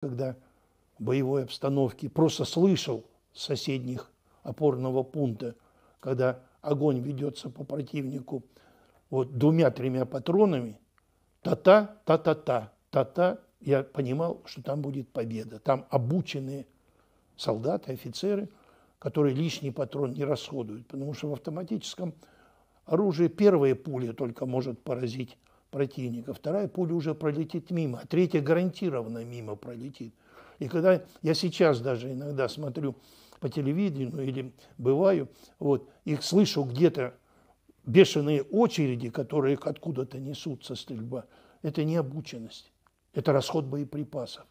когда боевой обстановки, просто слышал соседних опорного пункта, когда огонь ведется по противнику вот двумя-тремя патронами, та-та, та-та-та, та-та, я понимал, что там будет победа. Там обученные солдаты, офицеры, которые лишний патрон не расходуют, потому что в автоматическом оружии первые пули только может поразить противника, вторая пуля уже пролетит мимо, а третья гарантированно мимо пролетит. И когда я сейчас даже иногда смотрю по телевидению или бываю, вот, их слышу где-то бешеные очереди, которые откуда-то несутся стрельба, это не обученность, это расход боеприпасов.